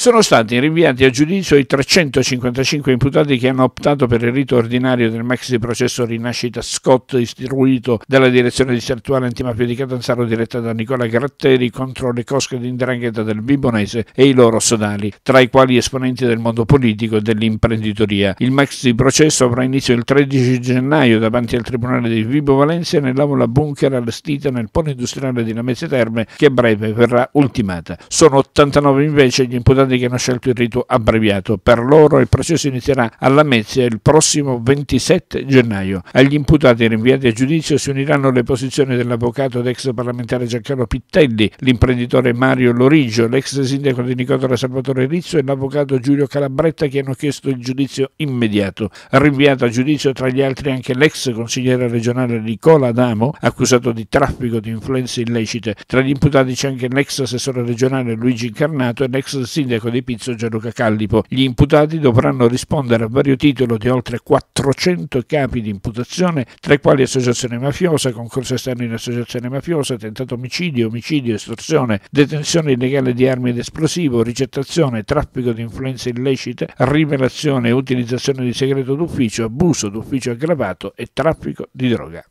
sono stati rinviati a giudizio i 355 imputati che hanno optato per il rito ordinario del maxi processo Rinascita Scott istruito dalla direzione distrettuale antimafia di Catanzaro diretta da Nicola Gratteri contro le cosche di indrangheta del Bibonese e i loro sodali, tra i quali esponenti del mondo politico e dell'imprenditoria. Il maxi processo avrà inizio il 13 gennaio davanti al Tribunale di Vibo Valencia nell'aula bunker allestita nel polo industriale di Lamezia Terme che a breve verrà ultimata. Sono 89 invece gli imputati nazionali che hanno scelto il rito abbreviato. Per loro il processo inizierà alla Mezia il prossimo 27 gennaio. Agli imputati rinviati a giudizio si uniranno le posizioni dell'avvocato ed ex parlamentare Giancarlo Pittelli, l'imprenditore Mario Lorigio, l'ex sindaco di Nicotola Salvatore Rizzo e l'avvocato Giulio Calabretta che hanno chiesto il giudizio immediato. Rinviato a giudizio tra gli altri anche l'ex consigliere regionale Nicola Adamo, accusato di traffico di influenze illecite. Tra gli imputati c'è anche l'ex assessore regionale Luigi Incarnato e l'ex sindaco Greco di Pizzo Gianluca Callipo. Gli imputati dovranno rispondere a vario titolo di oltre 400 capi di imputazione, tra i quali associazione mafiosa, concorso esterno in associazione mafiosa, tentato omicidio, omicidio, estorsione, detenzione illegale di armi ed esplosivo, ricettazione, traffico di influenze illecite, rivelazione, e utilizzazione di segreto d'ufficio, abuso d'ufficio aggravato e traffico di droga.